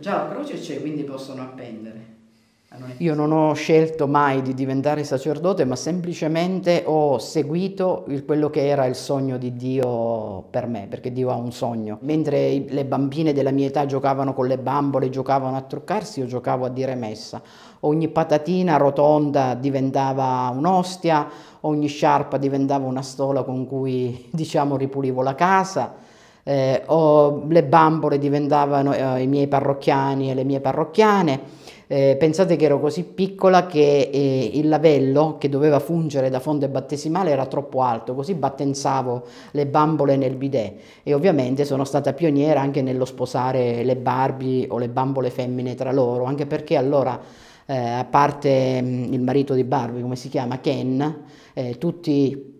Già la croce c'è, quindi possono appendere. Io non ho scelto mai di diventare sacerdote, ma semplicemente ho seguito il, quello che era il sogno di Dio per me, perché Dio ha un sogno. Mentre i, le bambine della mia età giocavano con le bambole, giocavano a truccarsi, io giocavo a dire messa. Ogni patatina rotonda diventava un'ostia, ogni sciarpa diventava una stola con cui, diciamo, ripulivo la casa eh, o le bambole diventavano eh, i miei parrocchiani e le mie parrocchiane. Eh, pensate che ero così piccola che eh, il lavello che doveva fungere da fonte battesimale era troppo alto, così battenzavo le bambole nel bidet e ovviamente sono stata pioniera anche nello sposare le Barbie o le bambole femmine tra loro, anche perché allora eh, a parte mh, mm, il marito di Barbie, come si chiama, Ken, eh, tutti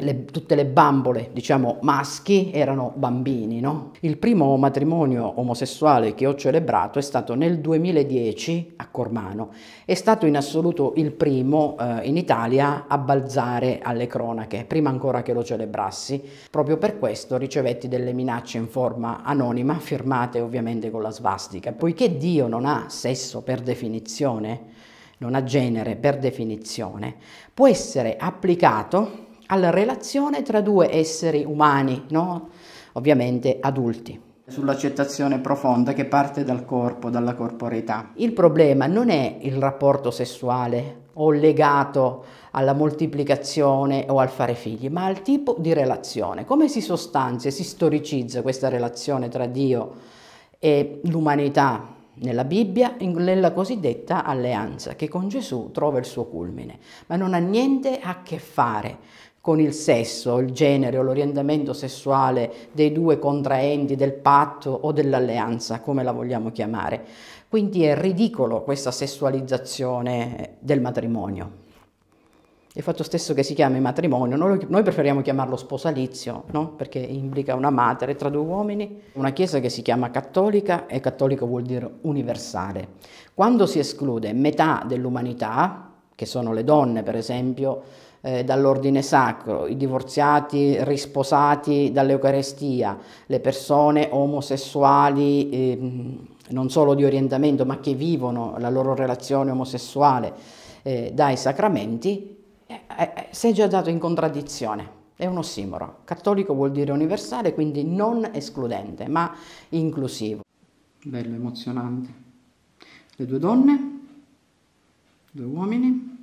le, tutte le bambole, diciamo maschi, erano bambini. No? Il primo matrimonio omosessuale che ho celebrato è stato nel 2010 a Cormano. È stato in assoluto il primo eh, in Italia a balzare alle cronache, prima ancora che lo celebrassi. Proprio per questo ricevetti delle minacce in forma anonima, firmate ovviamente con la svastica. Poiché Dio non ha sesso per definizione, non ha genere per definizione, può essere applicato alla relazione tra due esseri umani, no? ovviamente adulti sull'accettazione profonda che parte dal corpo, dalla corporeità. Il problema non è il rapporto sessuale o legato alla moltiplicazione o al fare figli, ma al tipo di relazione. Come si sostanzia e si storicizza questa relazione tra Dio e l'umanità nella Bibbia, nella cosiddetta alleanza, che con Gesù trova il suo culmine, ma non ha niente a che fare con il sesso, il genere o l'orientamento sessuale dei due contraenti del patto o dell'alleanza, come la vogliamo chiamare. Quindi è ridicolo questa sessualizzazione eh, del matrimonio. Il fatto stesso che si chiami matrimonio, noi, preferiamo chiamarlo sposalizio, no? perché implica una madre tra due uomini, una chiesa che si chiama cattolica e cattolico vuol dire universale. Quando si esclude metà dell'umanità, che sono le donne per esempio, eh, dall'ordine sacro, i divorziati risposati dall'Eucarestia, le persone omosessuali eh, non solo di orientamento ma che vivono la loro relazione omosessuale eh, dai sacramenti, eh, eh, eh, si è già dato in contraddizione. È un ossimoro. Cattolico vuol dire universale, quindi non escludente, ma inclusivo. Bello, emozionante. Le due donne, due uomini,